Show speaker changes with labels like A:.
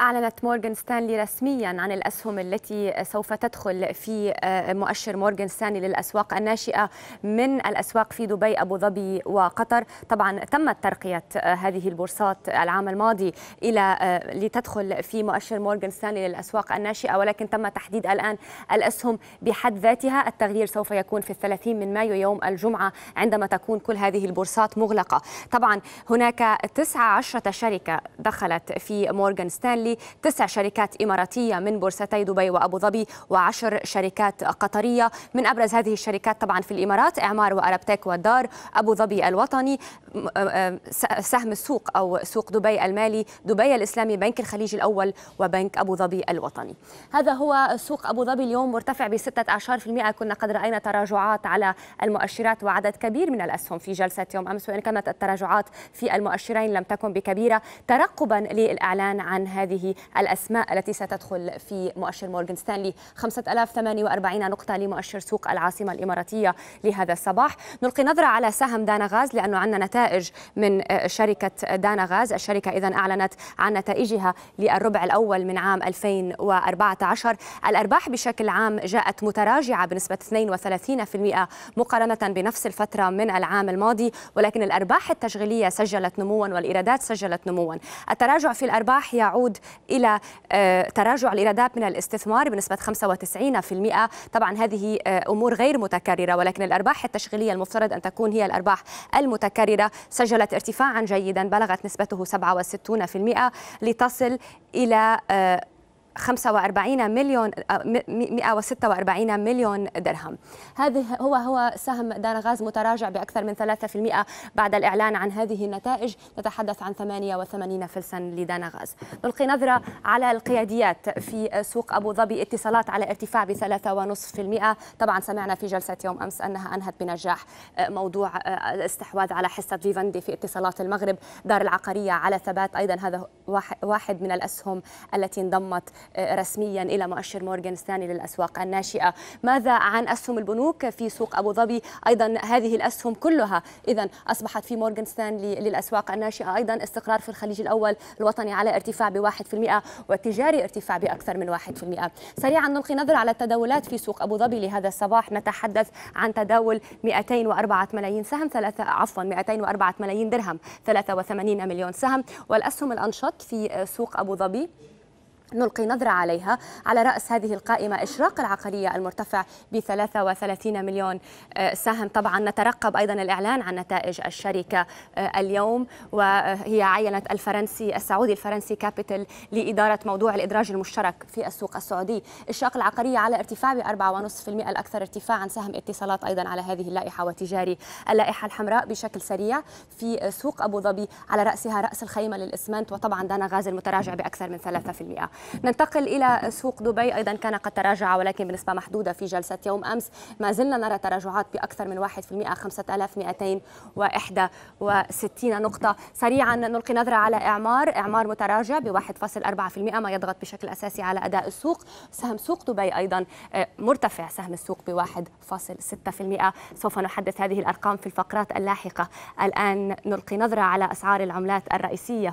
A: أعلنت مورغان ستانلي رسميا عن الأسهم التي سوف تدخل في آه، مؤشر مورغان ستانلي للأسواق الناشئة من الأسواق في دبي أبو ظبي وقطر طبعا تمت ترقية آه، هذه البورصات العام الماضي إلى آه، لتدخل في مؤشر مورغان ستانلي للأسواق الناشئة ولكن تم تحديد الآن الأسهم بحد ذاتها التغيير سوف يكون في الثلاثين من مايو يوم الجمعة عندما تكون كل هذه البورصات مغلقة طبعا هناك 19 شركة دخلت في مورغان ستانلي حوالي تسع شركات إماراتية من بورصتي دبي وأبو ظبي وعشر شركات قطرية من أبرز هذه الشركات طبعا في الإمارات إعمار وأربتك والدار أبو ظبي الوطني آه، سهم السوق أو سوق دبي المالي دبي الإسلامي بنك الخليج الأول وبنك أبو ظبي الوطني هذا هو سوق أبو ظبي اليوم مرتفع ب 16% كنا قد رأينا تراجعات على المؤشرات وعدد كبير من الأسهم في جلسة يوم أمس وإن كانت التراجعات في المؤشرين لم تكن بكبيرة ترقبا للإعلان عن هذه هذه الأسماء التي ستدخل في مؤشر مورغان ستانلي 5048 نقطة لمؤشر سوق العاصمة الإماراتية لهذا الصباح نلقي نظرة على سهم دانا غاز لأنه عندنا نتائج من آه، شركة دانا غاز الشركة إذا أعلنت عن نتائجها للربع الأول من عام 2014 الأرباح بشكل عام جاءت متراجعة بنسبة 32% مقارنة بنفس الفترة من العام الماضي ولكن الأرباح التشغيلية سجلت نموا والإيرادات سجلت نموا التراجع في الأرباح يعود إلى آه، تراجع الإيرادات من الاستثمار بنسبة 95% طبعا هذه آه، أمور غير متكررة ولكن الأرباح التشغيلية المفترض أن تكون هي الأرباح المتكررة سجلت ارتفاعا جيدا بلغت نسبته 67% لتصل إلى آه، 45 مليون 146 مليون درهم هذه هو هو سهم دار غاز متراجع بأكثر من 3% بعد الإعلان عن هذه النتائج نتحدث عن 88 فلسا لدانا غاز نلقي نظرة على القياديات في سوق أبو ظبي اتصالات على ارتفاع ب 3.5% طبعا سمعنا في جلسة يوم أمس أنها أنهت بنجاح موضوع الاستحواذ على حصة فيفندي في اتصالات المغرب دار العقارية على ثبات أيضا هذا واحد من الأسهم التي انضمت رسميا إلى مؤشر مورغان ستانلي للأسواق الناشئة ماذا عن أسهم البنوك في سوق أبو ظبي أيضا هذه الأسهم كلها إذا أصبحت في مورغان ستانلي للأسواق الناشئة أيضا استقرار في الخليج الأول الوطني على ارتفاع ب 1% والتجاري ارتفاع بأكثر من 1% سريعا نلقي نظرة على التداولات في سوق أبو ظبي لهذا الصباح نتحدث عن تداول 204 ملايين سهم ثلاثة عفوا 204 ملايين درهم 83 مليون سهم والأسهم الأنشط في سوق أبو ظبي نلقي نظرة عليها على رأس هذه القائمة إشراق العقلية المرتفع ب 33 مليون آه، سهم طبعا نترقب أيضا الإعلان عن نتائج الشركة آه، اليوم وهي عينت الفرنسي السعودي الفرنسي كابيتال لإدارة موضوع الإدراج المشترك في السوق السعودي إشراق العقلية على ارتفاع ب 4.5% الأكثر ارتفاعا سهم اتصالات أيضا على هذه اللائحة وتجاري اللائحة الحمراء بشكل سريع في سوق أبو ظبي على رأسها رأس الخيمة للإسمنت وطبعا دانا غاز المتراجع بأكثر من 3% ننتقل إلى سوق دبي أيضا كان قد تراجع ولكن بنسبة محدودة في جلسة يوم أمس ما زلنا نرى تراجعات بأكثر من 1% 5261 نقطة سريعا نلقي نظرة على إعمار إعمار متراجع ب 1.4% ما يضغط بشكل أساسي على أداء السوق سهم سوق دبي أيضا آه، مرتفع سهم السوق ب 1.6% سوف نحدث هذه الأرقام في الفقرات اللاحقة الآن نلقي نظرة على أسعار العملات الرئيسية